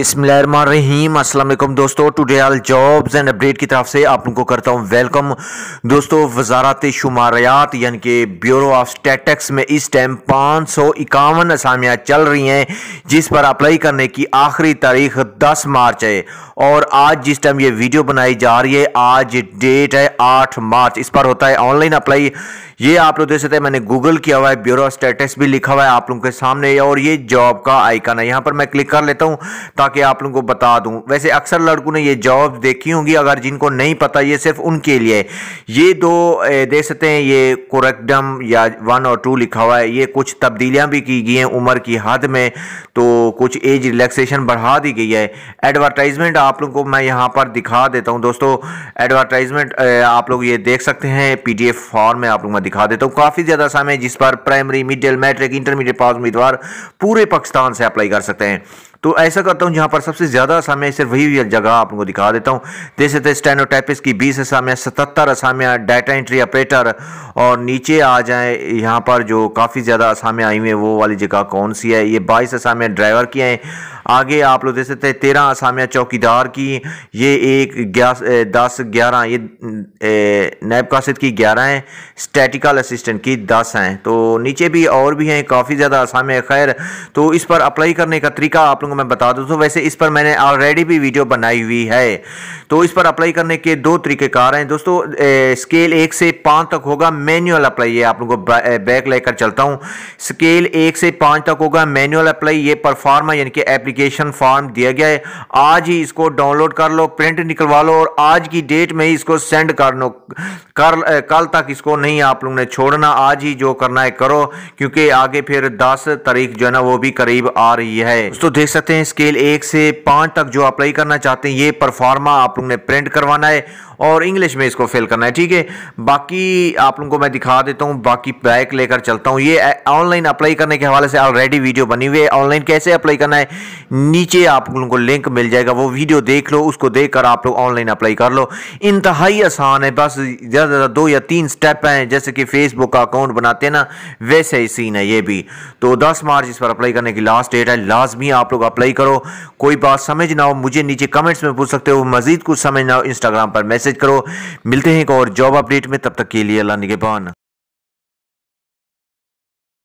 अस्सलाम वालेकुम दोस्तों today all jobs and update की तरफ से आप लोगों को करता हूँ वेलकम दोस्तों वजारत शुमारियात यानी कि ब्यूरो ऑफ स्टैटिक्स में इस टाइम पाँच सौ इक्यावन असामियाँ चल रही हैं जिस पर अप्लाई करने की आखिरी तारीख दस मार्च है और आज जिस टाइम ये वीडियो बनाई जा रही है आज डेट है आठ मार्च इस पर होता है ऑनलाइन अप्लाई ये आप लोग देख सकते हैं मैंने गूगल किया हुआ है ब्यूरो ऑफ स्टैटिक्स भी लिखा हुआ है आप लोगों के सामने और ये जॉब का आइकन है यहाँ पर मैं क्लिक कर लेता हूँ ताकि आप लोगों को बता दूं वैसे अक्सर लड़कों ने ये जॉब देखी होंगी अगर जिनको नहीं पता ये सिर्फ उनके लिए ये दो देख सकते हैं ये कोरेक्डम या वन और टू लिखा हुआ है ये कुछ तब्दीलियां भी की गई हैं उम्र की हद में तो कुछ एज रिलैक्सेशन बढ़ा दी गई है एडवर्टाइजमेंट आप लोग को मैं यहाँ पर दिखा देता हूँ दोस्तों एडवर्टाइजमेंट आप लोग ये देख सकते हैं पी फॉर्म में आप लोग मैं दिखा देता हूँ काफ़ी ज़्यादा समय जिस पर primary middle matric intermediate pass उम्मीदवार पूरे पाकिस्तान से अप्लाई कर सकते हैं तो ऐसा करता हूँ जहाँ पर सबसे ज़्यादा असामियाँ सिर्फ वही जगह आपको दिखा देता हूँ जैसे थे स्टेनोटाइपिस की बीस असामियाँ सतहत्तर असामियाँ डाटा एंट्री ऑपरेटर और नीचे आ जाए यहाँ पर जो काफ़ी ज़्यादा असामियाँ आई हुई हैं वो वाली जगह कौन सी है ये बाईस असामियाँ ड्राइवर की हैं आगे आप लोग देख सकते हैं तेरह आसामियाँ चौकीदार की ये एक दस ग्यारह ये नैब कासिद की ग्यारह हैं स्टैटिकल असिस्टेंट की दस हैं तो नीचे भी और भी हैं काफ़ी ज़्यादा असामिया खैर तो इस पर अप्लाई करने का तरीका आप लोगों को मैं बता दूँ तो वैसे इस पर मैंने ऑलरेडी भी वीडियो बनाई हुई है तो इस पर अप्लाई करने के दो तरीक़ेकार हैं दोस्तों ए, स्केल एक से पाँच तक होगा मैनुअल अप्लाई ये आप लोगों को बैक लेकर चलता हूँ स्केल एक से पाँच तक होगा मैनुअल अप्लाई ये परफार्मा यानी कि एप्लीकेशन एप्लीकेशन फॉर्म दिया गया है आज ही इसको डाउनलोड कर लो प्रिंट निकलवा लो और आज की डेट में ही इसको सेंड कर लो कर कल तक इसको नहीं आप लोगों ने छोड़ना आज ही जो करना है करो क्योंकि आगे फिर दस तारीख जो है ना वो भी करीब आ रही है दोस्तों देख सकते हैं स्केल एक से पाँच तक जो अप्लाई करना चाहते हैं ये परफार्मा आप लोगों ने प्रिंट करवाना है और इंग्लिश में इसको फिल करना है ठीक है बाकी आप लोगों को मैं दिखा देता हूँ बाकी बैक लेकर चलता हूँ ये ऑनलाइन अप्लाई करने के हवाले से ऑलरेडी वीडियो बनी हुई है ऑनलाइन कैसे अप्लाई करना है नीचे आप लोगों को लिंक मिल जाएगा वो वीडियो देख लो उसको देख कर आप लोग ऑनलाइन अप्लाई कर लो इंतहाई आसान है बस ज़्यादा ज़्यादा दो या तीन स्टेप हैं जैसे कि फेसबुक का अकाउंट बनाते हैं ना वैसे ही सीन है ये भी तो दस मार्च इस पर अप्लाई करने की लास्ट डेट है लाजमी आप लोग अप्लाई करो कोई बात समझ ना हो मुझे नीचे कमेंट्स में पूछ सकते हो मजीद कुछ समझ ना हो इंस्टाग्राम पर मैसेज करो मिलते हैं एक और जॉब अपडेट में तब तक के लिए अल्लाह निगेबान